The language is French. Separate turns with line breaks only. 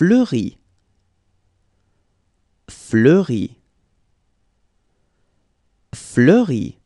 Fleurie, fleurie, fleurie.